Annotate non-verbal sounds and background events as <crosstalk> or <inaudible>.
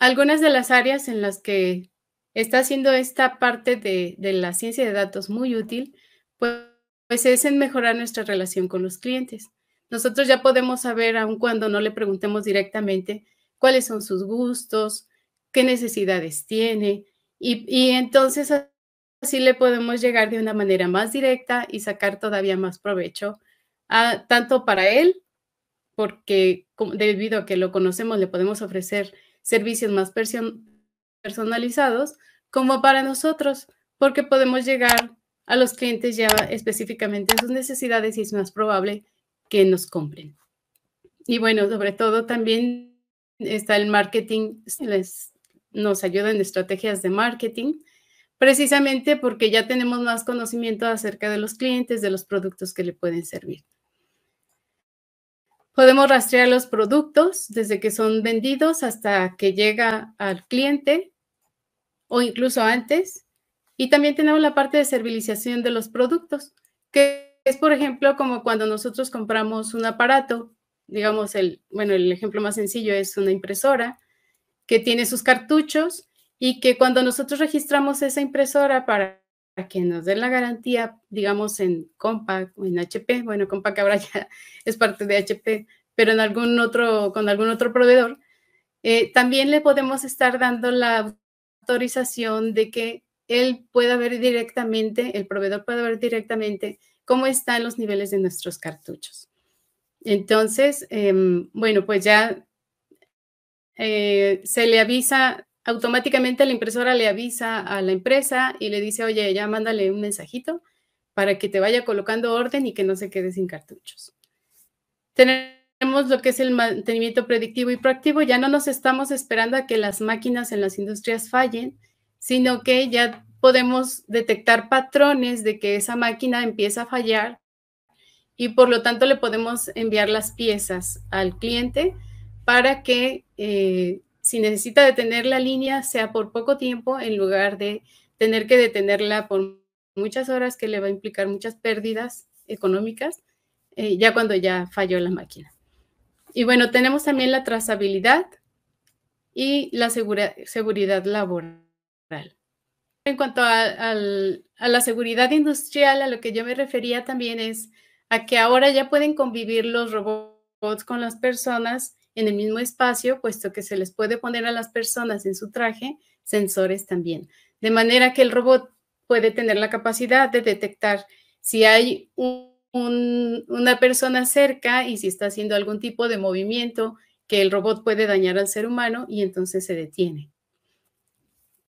Algunas de las áreas en las que está haciendo esta parte de, la ciencia de datos muy útil, pues, pues es en mejorar nuestra relación con los clientes. Nosotros ya podemos saber, aun cuando no le preguntemos directamente, cuáles son sus gustos, qué necesidades tiene, y, y, entonces así le podemos llegar de una manera más directa y sacar todavía más provecho, a, ah, tanto para él, porque debido a que lo conocemos, le podemos ofrecer servicios más personalizados como para nosotros, porque podemos llegar a los clientes ya específicamente a sus necesidades y es más probable que nos compren. Y bueno, sobre todo también está el marketing, nos ayuda en estrategias de marketing, precisamente porque ya tenemos más conocimiento acerca de los clientes, de los productos que le pueden servir. Podemos rastrear los productos desde que son vendidos hasta que llega al cliente o incluso antes. Y también tenemos la parte de servilización de los productos, que es, por ejemplo, como cuando nosotros compramos un aparato, digamos, el, bueno, el ejemplo más sencillo es una impresora que tiene sus cartuchos y que cuando nosotros registramos esa impresora para que nos den la garantía, digamos, en Compaq o en HP, bueno, Compaq ahora <laughs> ya es parte de HP, pero en algún otro, con algún otro proveedor, eh, también le podemos estar dando la autorización de que él pueda ver directamente, el proveedor pueda ver directamente cómo están los niveles de nuestros cartuchos. Entonces, em, bueno, pues ya eh, se le avisa automáticamente la impresora le avisa a la empresa y le dice, oye, ya mándale un mensajito para que te vaya colocando orden y que no se quede sin cartuchos. Tenemos lo que es el mantenimiento predictivo y proactivo. Ya no nos estamos esperando a que las máquinas en las industrias fallen, sino que ya podemos detectar patrones de que esa máquina empieza a fallar y por lo tanto le podemos enviar las piezas al cliente para que eh, si necesita detener la línea, sea por poco tiempo, en lugar de tener que detenerla por muchas horas, que le va a implicar muchas pérdidas económicas, eh, ya cuando ya falló la máquina. Y bueno, tenemos también la trazabilidad y la seguridad laboral. En cuanto a la seguridad industrial, a lo que yo me refería también es a que ahora ya pueden convivir los robots con las personas en el mismo espacio, puesto que se les puede poner a las personas en su traje sensores también. De manera que el robot puede tener la capacidad de detectar si hay una persona cerca y si está haciendo algún tipo de movimiento que el robot puede dañar al ser humano y entonces se detiene.